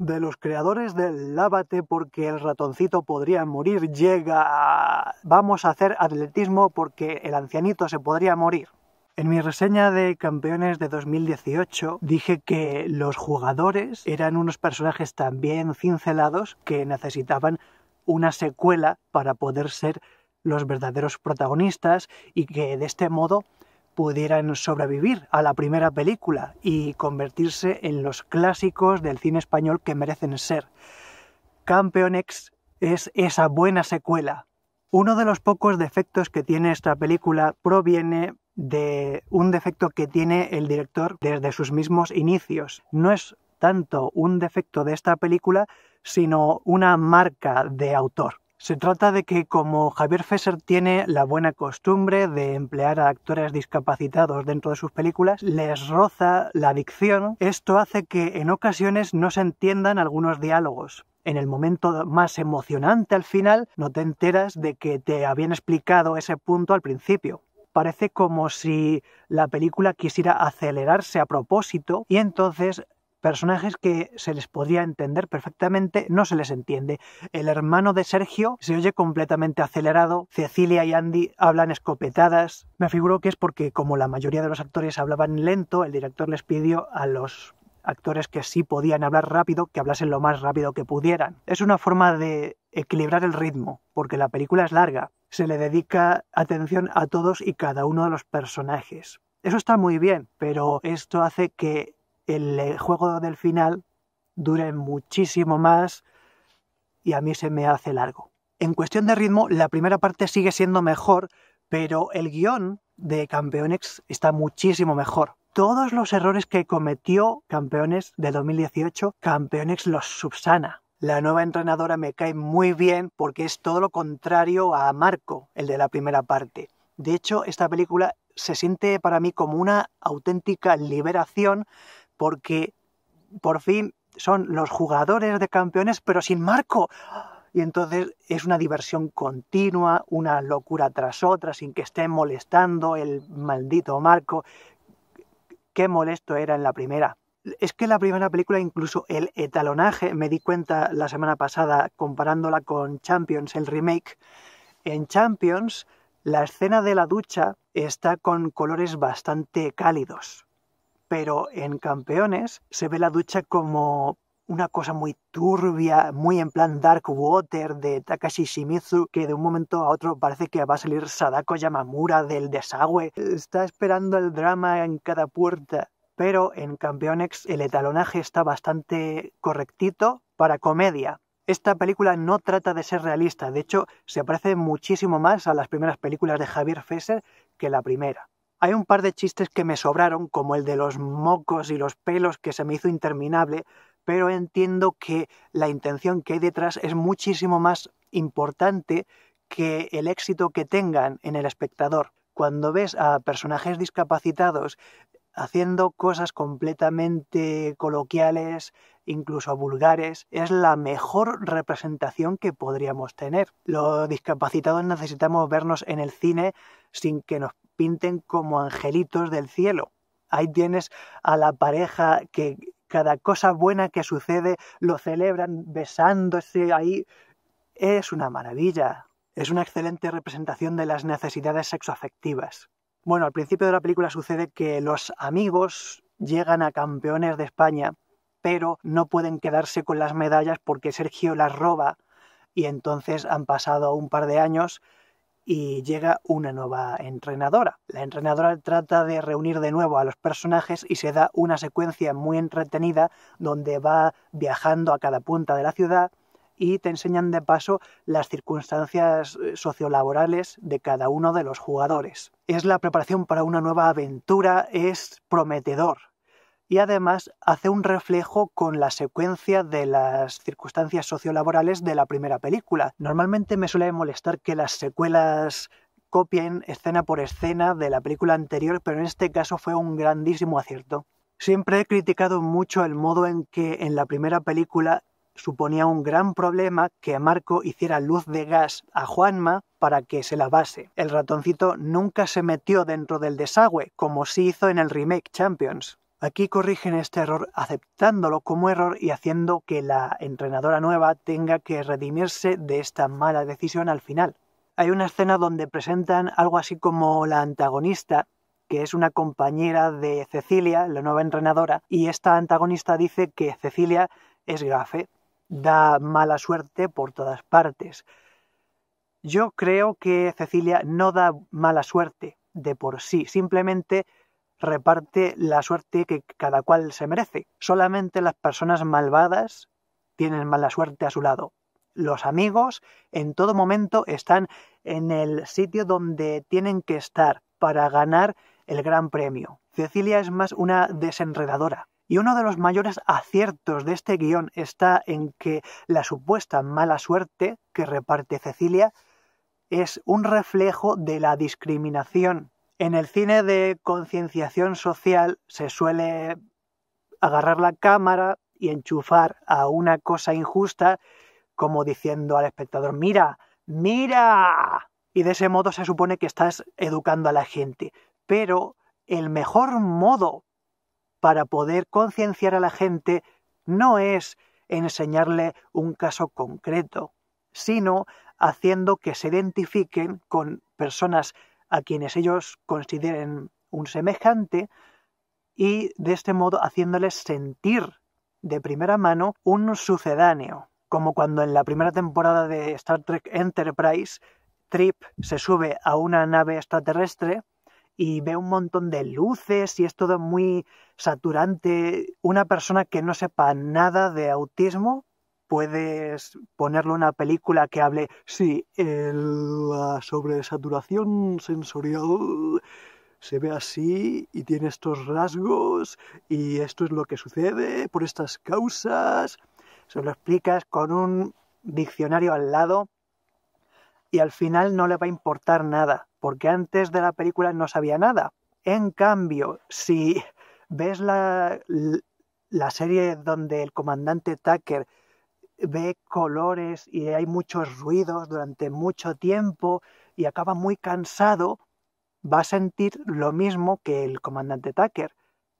de los creadores del lábate porque el ratoncito podría morir llega Vamos a hacer atletismo porque el ancianito se podría morir. En mi reseña de campeones de 2018 dije que los jugadores eran unos personajes tan bien cincelados que necesitaban una secuela para poder ser los verdaderos protagonistas y que de este modo pudieran sobrevivir a la primera película y convertirse en los clásicos del cine español que merecen ser. X es esa buena secuela. Uno de los pocos defectos que tiene esta película proviene de un defecto que tiene el director desde sus mismos inicios. No es tanto un defecto de esta película, sino una marca de autor. Se trata de que como Javier Fesser tiene la buena costumbre de emplear a actores discapacitados dentro de sus películas, les roza la adicción. Esto hace que en ocasiones no se entiendan algunos diálogos, en el momento más emocionante al final, no te enteras de que te habían explicado ese punto al principio. Parece como si la película quisiera acelerarse a propósito y entonces personajes que se les podría entender perfectamente, no se les entiende. El hermano de Sergio se oye completamente acelerado, Cecilia y Andy hablan escopetadas. Me figuro que es porque como la mayoría de los actores hablaban lento, el director les pidió a los actores que sí podían hablar rápido, que hablasen lo más rápido que pudieran. Es una forma de equilibrar el ritmo, porque la película es larga. Se le dedica atención a todos y cada uno de los personajes. Eso está muy bien, pero esto hace que el juego del final dura muchísimo más y a mí se me hace largo. En cuestión de ritmo, la primera parte sigue siendo mejor, pero el guión de Campeones está muchísimo mejor. Todos los errores que cometió Campeones de 2018, Campeones los subsana. La nueva entrenadora me cae muy bien porque es todo lo contrario a Marco, el de la primera parte. De hecho, esta película se siente para mí como una auténtica liberación porque por fin son los jugadores de campeones, pero sin marco. Y entonces es una diversión continua, una locura tras otra, sin que esté molestando el maldito marco. Qué molesto era en la primera. Es que la primera película, incluso el etalonaje, me di cuenta la semana pasada comparándola con Champions, el remake. En Champions, la escena de la ducha está con colores bastante cálidos pero en Campeones se ve la ducha como una cosa muy turbia, muy en plan Dark Water de Takashi Shimizu, que de un momento a otro parece que va a salir Sadako Yamamura del desagüe. Está esperando el drama en cada puerta. Pero en Campeones el etalonaje está bastante correctito para comedia. Esta película no trata de ser realista, de hecho se parece muchísimo más a las primeras películas de Javier Fesser que la primera. Hay un par de chistes que me sobraron, como el de los mocos y los pelos, que se me hizo interminable, pero entiendo que la intención que hay detrás es muchísimo más importante que el éxito que tengan en el espectador. Cuando ves a personajes discapacitados haciendo cosas completamente coloquiales, incluso vulgares, es la mejor representación que podríamos tener. Los discapacitados necesitamos vernos en el cine sin que nos pinten como angelitos del cielo. Ahí tienes a la pareja que cada cosa buena que sucede lo celebran besándose ahí. Es una maravilla. Es una excelente representación de las necesidades sexoafectivas. Bueno, al principio de la película sucede que los amigos llegan a campeones de España, pero no pueden quedarse con las medallas porque Sergio las roba y entonces han pasado un par de años y llega una nueva entrenadora. La entrenadora trata de reunir de nuevo a los personajes y se da una secuencia muy entretenida donde va viajando a cada punta de la ciudad y te enseñan de paso las circunstancias eh, sociolaborales de cada uno de los jugadores. Es la preparación para una nueva aventura, es prometedor. Y además hace un reflejo con la secuencia de las circunstancias sociolaborales de la primera película. Normalmente me suele molestar que las secuelas copien escena por escena de la película anterior, pero en este caso fue un grandísimo acierto. Siempre he criticado mucho el modo en que en la primera película suponía un gran problema que Marco hiciera luz de gas a Juanma para que se lavase. El ratoncito nunca se metió dentro del desagüe, como se hizo en el remake Champions. Aquí corrigen este error aceptándolo como error y haciendo que la entrenadora nueva tenga que redimirse de esta mala decisión al final. Hay una escena donde presentan algo así como la antagonista, que es una compañera de Cecilia, la nueva entrenadora, y esta antagonista dice que Cecilia es gafe da mala suerte por todas partes. Yo creo que Cecilia no da mala suerte de por sí, simplemente reparte la suerte que cada cual se merece. Solamente las personas malvadas tienen mala suerte a su lado. Los amigos en todo momento están en el sitio donde tienen que estar para ganar el gran premio. Cecilia es más una desenredadora. Y uno de los mayores aciertos de este guión está en que la supuesta mala suerte que reparte Cecilia es un reflejo de la discriminación. En el cine de concienciación social se suele agarrar la cámara y enchufar a una cosa injusta como diciendo al espectador, mira, mira. Y de ese modo se supone que estás educando a la gente. Pero el mejor modo para poder concienciar a la gente no es enseñarle un caso concreto, sino haciendo que se identifiquen con personas a quienes ellos consideren un semejante y de este modo haciéndoles sentir de primera mano un sucedáneo, como cuando en la primera temporada de Star Trek Enterprise Trip se sube a una nave extraterrestre y ve un montón de luces y es todo muy saturante. Una persona que no sepa nada de autismo, puedes ponerle una película que hable, sí, la sobresaturación sensorial se ve así y tiene estos rasgos y esto es lo que sucede por estas causas. Se lo explicas con un diccionario al lado y al final no le va a importar nada, porque antes de la película no sabía nada. En cambio, si ves la, la serie donde el comandante Tucker ve colores y hay muchos ruidos durante mucho tiempo y acaba muy cansado, va a sentir lo mismo que el comandante Tucker.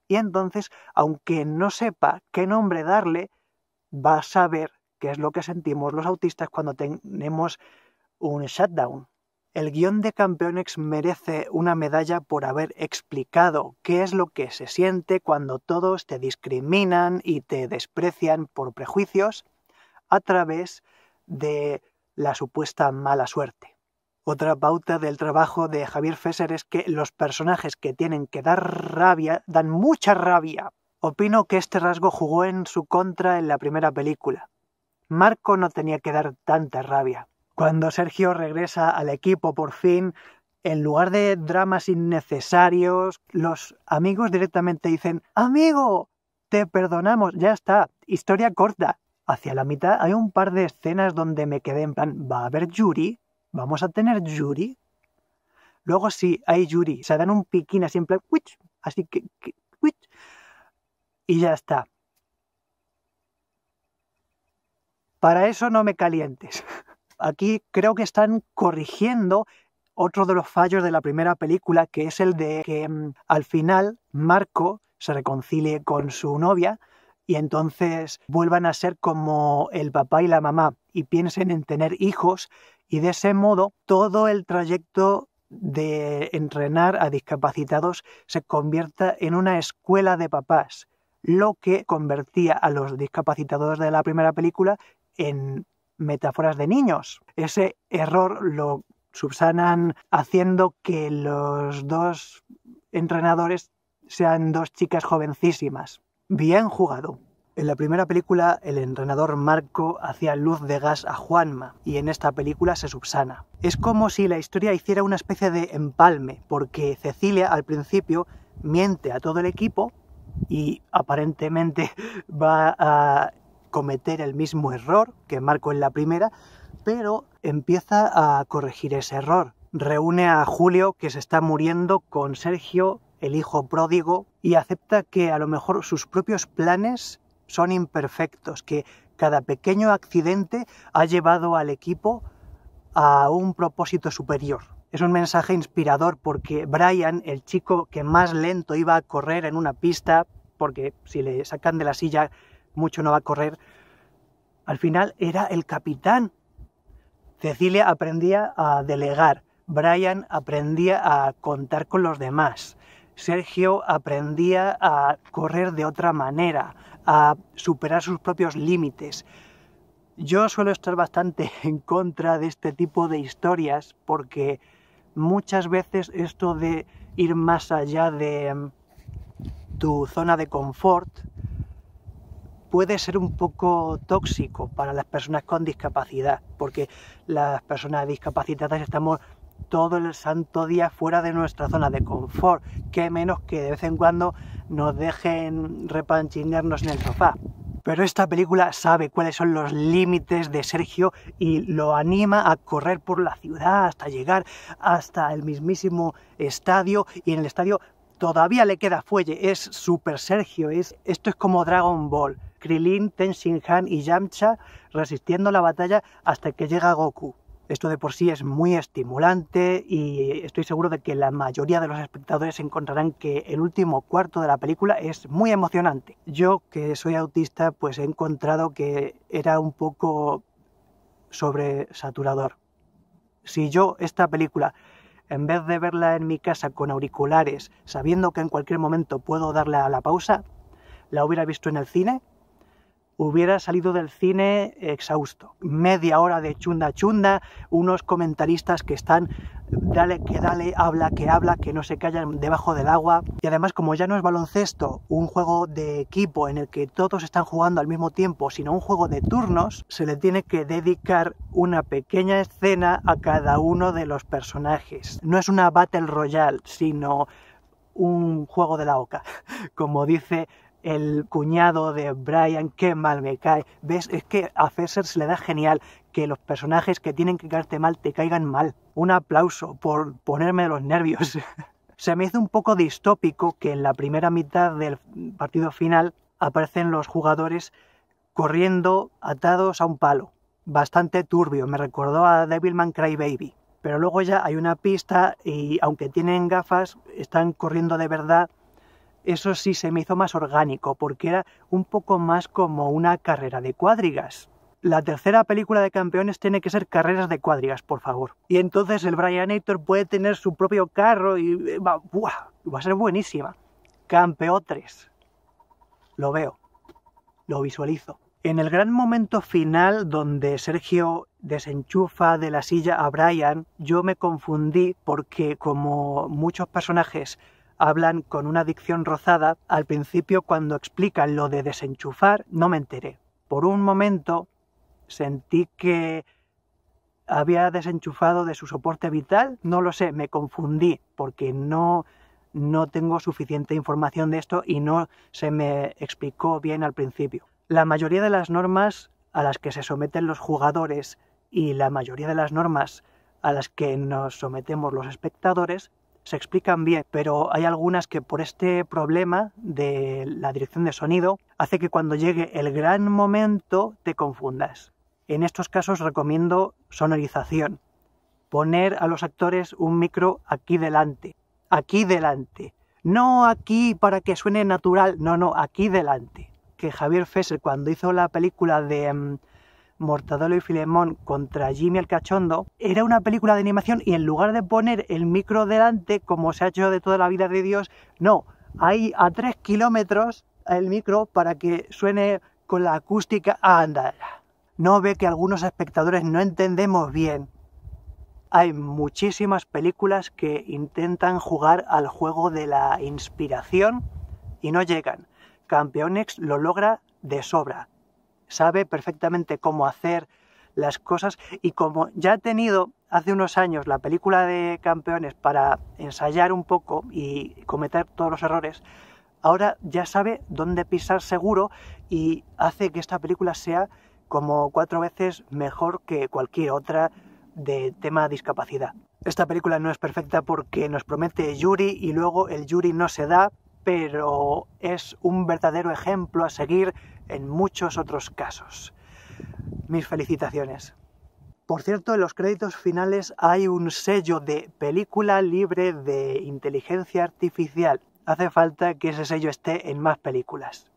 Y entonces, aunque no sepa qué nombre darle, va a saber qué es lo que sentimos los autistas cuando tenemos un shutdown. El guión de Campeones merece una medalla por haber explicado qué es lo que se siente cuando todos te discriminan y te desprecian por prejuicios a través de la supuesta mala suerte. Otra pauta del trabajo de Javier Fesser es que los personajes que tienen que dar rabia dan mucha rabia. Opino que este rasgo jugó en su contra en la primera película. Marco no tenía que dar tanta rabia. Cuando Sergio regresa al equipo por fin, en lugar de dramas innecesarios, los amigos directamente dicen, amigo, te perdonamos, ya está, historia corta. Hacia la mitad hay un par de escenas donde me quedé en plan, ¿va a haber Yuri? ¿Vamos a tener Yuri? Luego sí, hay Yuri, se dan un piquín así en plan, así que, y ya está. Para eso no me calientes aquí creo que están corrigiendo otro de los fallos de la primera película, que es el de que mm, al final Marco se reconcilie con su novia y entonces vuelvan a ser como el papá y la mamá y piensen en tener hijos y de ese modo todo el trayecto de entrenar a discapacitados se convierta en una escuela de papás, lo que convertía a los discapacitados de la primera película en metáforas de niños. Ese error lo subsanan haciendo que los dos entrenadores sean dos chicas jovencísimas. Bien jugado. En la primera película el entrenador Marco hacía luz de gas a Juanma y en esta película se subsana. Es como si la historia hiciera una especie de empalme, porque Cecilia al principio miente a todo el equipo y aparentemente va a cometer el mismo error que Marco en la primera, pero empieza a corregir ese error. Reúne a Julio, que se está muriendo, con Sergio, el hijo pródigo, y acepta que a lo mejor sus propios planes son imperfectos, que cada pequeño accidente ha llevado al equipo a un propósito superior. Es un mensaje inspirador porque Brian, el chico que más lento iba a correr en una pista, porque si le sacan de la silla mucho no va a correr. Al final era el capitán. Cecilia aprendía a delegar. Brian aprendía a contar con los demás. Sergio aprendía a correr de otra manera, a superar sus propios límites. Yo suelo estar bastante en contra de este tipo de historias porque muchas veces esto de ir más allá de mm, tu zona de confort puede ser un poco tóxico para las personas con discapacidad, porque las personas discapacitadas estamos todo el santo día fuera de nuestra zona de confort, que menos que de vez en cuando nos dejen repanchinarnos en el sofá. Pero esta película sabe cuáles son los límites de Sergio y lo anima a correr por la ciudad hasta llegar hasta el mismísimo estadio y en el estadio todavía le queda fuelle, es Super Sergio, es, esto es como Dragon Ball. Krilin, Tenshin Han y Yamcha resistiendo la batalla hasta que llega Goku. Esto de por sí es muy estimulante y estoy seguro de que la mayoría de los espectadores encontrarán que el último cuarto de la película es muy emocionante. Yo, que soy autista, pues he encontrado que era un poco sobresaturador. Si yo esta película, en vez de verla en mi casa con auriculares, sabiendo que en cualquier momento puedo darle a la pausa, la hubiera visto en el cine, hubiera salido del cine exhausto. Media hora de chunda chunda, unos comentaristas que están dale que dale, habla que habla, que no se callan debajo del agua. Y además, como ya no es baloncesto, un juego de equipo en el que todos están jugando al mismo tiempo, sino un juego de turnos, se le tiene que dedicar una pequeña escena a cada uno de los personajes. No es una Battle Royale, sino un juego de la oca, como dice el cuñado de Brian, qué mal me cae. ¿Ves? Es que a Fesser se le da genial que los personajes que tienen que caerte mal te caigan mal. Un aplauso por ponerme los nervios. se me hizo un poco distópico que en la primera mitad del partido final aparecen los jugadores corriendo atados a un palo. Bastante turbio, me recordó a Devilman Baby, Pero luego ya hay una pista y aunque tienen gafas, están corriendo de verdad eso sí se me hizo más orgánico, porque era un poco más como una carrera de cuadrigas. La tercera película de campeones tiene que ser carreras de cuadrigas, por favor. Y entonces el Brian Hector puede tener su propio carro y eh, va, va a ser buenísima. Campeón 3. Lo veo. Lo visualizo. En el gran momento final donde Sergio desenchufa de la silla a Brian, yo me confundí porque como muchos personajes hablan con una dicción rozada. Al principio, cuando explican lo de desenchufar, no me enteré. Por un momento sentí que había desenchufado de su soporte vital, no lo sé, me confundí porque no no tengo suficiente información de esto y no se me explicó bien al principio. La mayoría de las normas a las que se someten los jugadores y la mayoría de las normas a las que nos sometemos los espectadores se explican bien, pero hay algunas que por este problema de la dirección de sonido hace que cuando llegue el gran momento te confundas. En estos casos recomiendo sonorización, poner a los actores un micro aquí delante, aquí delante, no aquí para que suene natural, no, no, aquí delante. Que Javier Fesser cuando hizo la película de mm, Mortadelo y Filemón contra Jimmy el Cachondo, era una película de animación y en lugar de poner el micro delante, como se ha hecho de toda la vida de Dios, no, hay a 3 kilómetros el micro para que suene con la acústica a andar. No ve que algunos espectadores no entendemos bien. Hay muchísimas películas que intentan jugar al juego de la inspiración y no llegan. X lo logra de sobra sabe perfectamente cómo hacer las cosas y como ya ha tenido hace unos años la película de campeones para ensayar un poco y cometer todos los errores, ahora ya sabe dónde pisar seguro y hace que esta película sea como cuatro veces mejor que cualquier otra de tema discapacidad. Esta película no es perfecta porque nos promete Yuri y luego el Yuri no se da, pero es un verdadero ejemplo a seguir en muchos otros casos. Mis felicitaciones. Por cierto, en los créditos finales hay un sello de película libre de inteligencia artificial. Hace falta que ese sello esté en más películas.